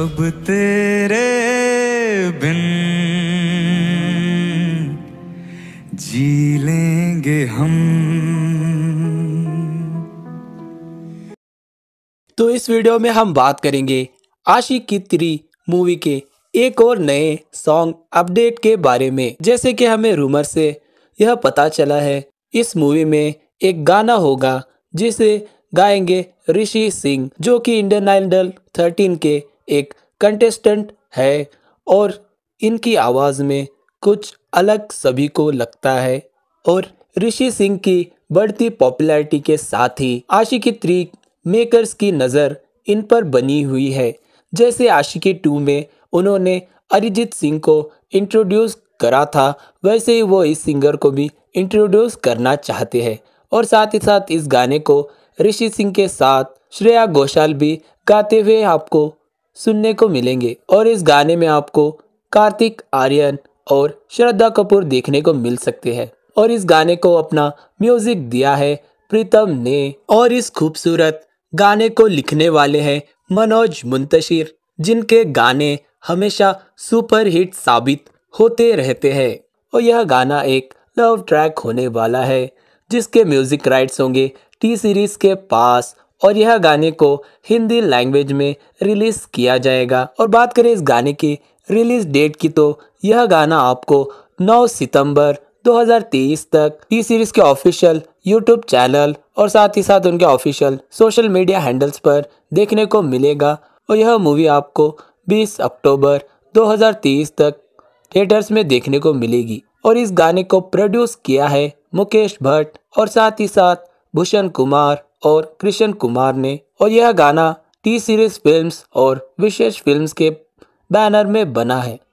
अब तेरे बिन जी लेंगे हम तो इस वीडियो में हम बात करेंगे आशिक की त्री मूवी के एक और नए सॉन्ग अपडेट के बारे में जैसे कि हमें रूमर से यह पता चला है इस मूवी में एक गाना होगा जिसे गाएंगे ऋषि सिंह जो कि इंडियन आइडल 13 के एक कंटेस्टेंट है और इनकी आवाज़ में कुछ अलग सभी को लगता है और ऋषि सिंह की बढ़ती पॉपुलैरिटी के साथ ही आशिकी थ्री मेकर्स की नज़र इन पर बनी हुई है जैसे आशिकी टू में उन्होंने अरिजीत सिंह को इंट्रोड्यूस करा था वैसे ही वो इस सिंगर को भी इंट्रोड्यूस करना चाहते हैं और साथ ही साथ इस गाने को ऋषि सिंह के साथ श्रेया घोषाल भी गाते हुए आपको सुनने को मिलेंगे और इस गाने में आपको कार्तिक आर्यन और श्रद्धा कपूर देखने को मिल सकते हैं और इस गाने को अपना म्यूजिक दिया है प्रीतम ने और इस खूबसूरत गाने को लिखने वाले हैं मनोज मुंतशिर जिनके गाने हमेशा सुपर हिट साबित होते रहते हैं और यह गाना एक लव ट्रैक होने वाला है जिसके म्यूजिक राइट्स होंगे टी सीरीज के पास और यह गाने को हिंदी लैंग्वेज में रिलीज़ किया जाएगा और बात करें इस गाने की रिलीज़ डेट की तो यह गाना आपको 9 सितंबर 2023 तक टी सीरीज़ के ऑफिशियल यूट्यूब चैनल और साथ ही साथ उनके ऑफिशियल सोशल मीडिया हैंडल्स पर देखने को मिलेगा और यह मूवी आपको 20 अक्टूबर 2023 तक थिएटर्स में देखने को मिलेगी और इस गाने को प्रोड्यूस किया है मुकेश भट्ट और साथ ही साथ भूषण कुमार और कृष्ण कुमार ने और यह गाना टी सीरीज फिल्म्स और विशेष फिल्म्स के बैनर में बना है